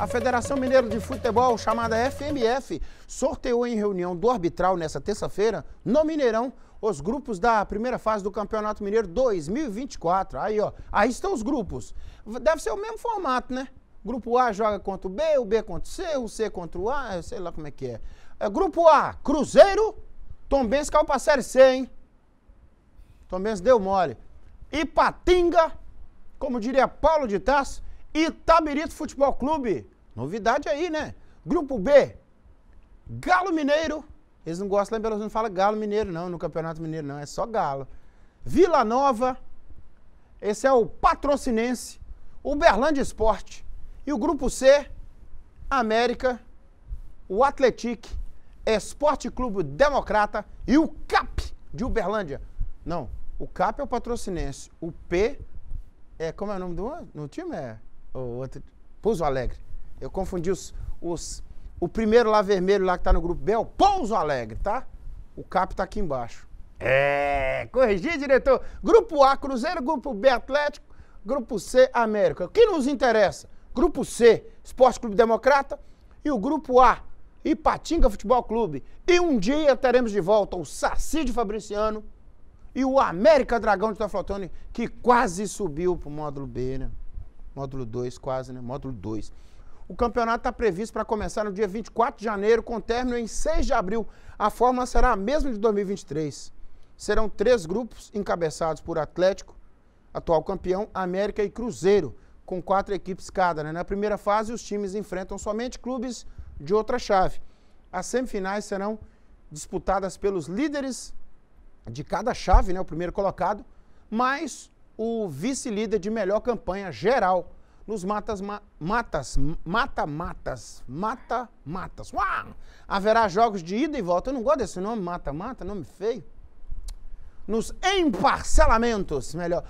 A Federação Mineira de Futebol, chamada FMF, sorteou em reunião do arbitral nesta terça-feira, no Mineirão, os grupos da primeira fase do Campeonato Mineiro 2024. Aí, ó, aí estão os grupos. Deve ser o mesmo formato, né? Grupo A joga contra o B, o B contra o C, o C contra o A, sei lá como é que é. é grupo A, Cruzeiro, Tombense caiu pra Série C, hein? Tombense deu mole. Ipatinga, como diria Paulo de Tarso. Itabirito Futebol Clube, novidade aí, né? Grupo B, Galo Mineiro. Eles não gostam lá né, Eles não fala Galo Mineiro, não, no Campeonato Mineiro, não. É só Galo. Vila Nova, esse é o Patrocinense, Uberlândia Esporte. E o grupo C, América, o Atletic, Esporte Clube Democrata e o CAP de Uberlândia. Não, o CAP é o patrocinense. O P é. Como é o nome do, time? É o outro, Pouso Alegre. Eu confundi os, os, o primeiro lá vermelho lá que tá no grupo B é o Pouso Alegre, tá? O CAP tá aqui embaixo. É, corrigi, diretor. Grupo A, Cruzeiro, Grupo B, Atlético, Grupo C, América. O que nos interessa? Grupo C, Esporte Clube Democrata e o Grupo A, Ipatinga Futebol Clube. E um dia teremos de volta o Saci de Fabriciano e o América Dragão de Teoflotone, tá que quase subiu pro módulo B, né? Módulo 2, quase, né? Módulo 2. O campeonato está previsto para começar no dia 24 de janeiro, com término em 6 de abril. A fórmula será a mesma de 2023. Serão três grupos encabeçados por Atlético, atual campeão, América e Cruzeiro, com quatro equipes cada. Né? Na primeira fase, os times enfrentam somente clubes de outra chave. As semifinais serão disputadas pelos líderes de cada chave, né? o primeiro colocado, mais o vice-líder de melhor campanha geral nos matas, ma, matas, mata, matas, mata, matas. Uau! Haverá jogos de ida e volta. Eu não gosto desse nome, mata, mata, nome feio. Nos emparcelamentos, melhor.